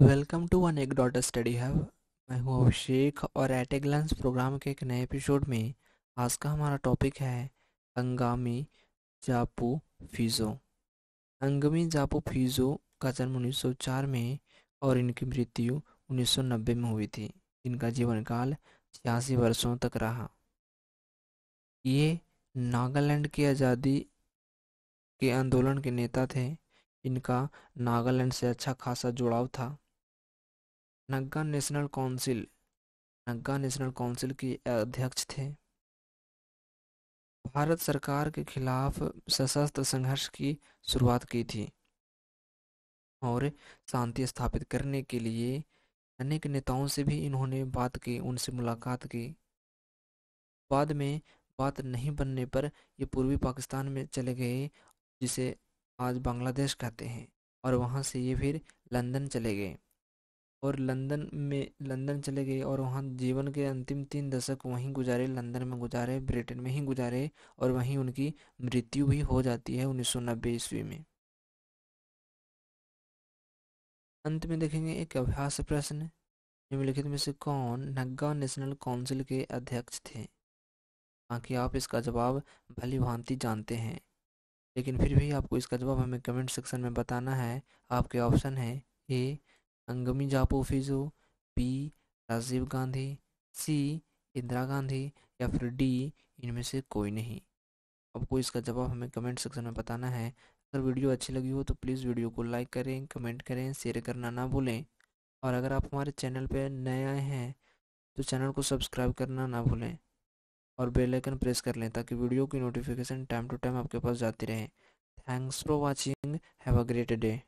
welcome to one एक dot study hub मैं हूँ अभिषेक और एट ए ग्लांस प्रोग्राम के एक नए एपिसोड में आज का हमारा टॉपिक है अंगामी जापू फीजो अंगमी जापू फीजो का जन्म 1904 में और इनकी मृत्यु 1990 में हुई थी इनका जीवन काल छियासी वर्षों तक रहा ये नागालैंड की आज़ादी के आंदोलन के नेता थे इनका नागालैंड से अच्छा खासा जुड़ाव था Naga National Council Naga National Council के अध्यक्ष थे भारत सरकार के खिलाफ सशस्त्र संघर्ष की शुरुआत की थी और शांति स्थापित करने के लिए अनेक नेताओं से भी इन्होंने बात की उनसे मुलाकात की बाद में बात नहीं बनने पर ये पूर्वी पाकिस्तान में चले गए जिसे आज बांग्लादेश कहते हैं और वहाँ से ये फिर लंदन चले गए और लंदन में लंदन चले गए और वहाँ जीवन के अंतिम तीन दशक वहीं गुजारे लंदन में गुजारे ब्रिटेन में ही गुजारे और वहीं उनकी मृत्यु भी हो जाती है उन्नीस सौ नब्बे ईस्वी में अंत में देखेंगे एक अभ्यास प्रश्न निम्नलिखित में से कौन नग्गा नेशनल काउंसिल के अध्यक्ष थे ताकि आप इसका जवाब भली भांति जानते हैं लेकिन फिर भी आपको इसका जवाब हमें कमेंट सेक्शन में बताना है आपके ऑप्शन है A Angami Zapu Phizo B Rajiv Gandhi C Indira Gandhi या फिर डी इनमें से कोई नहीं आपको इसका जवाब हमें कमेंट सेक्शन में बताना है अगर वीडियो अच्छी लगी हो तो प्लीज़ वीडियो को लाइक करें कमेंट करें शेयर करना ना भूलें और अगर आप हमारे चैनल पर नए आए हैं तो चैनल को सब्सक्राइब करना ना भूलें और बेल आइकन प्रेस कर लें ताकि वीडियो की नोटिफिकेशन टाइम टू टाइम आपके पास जाती रहे thanks for watching have a great day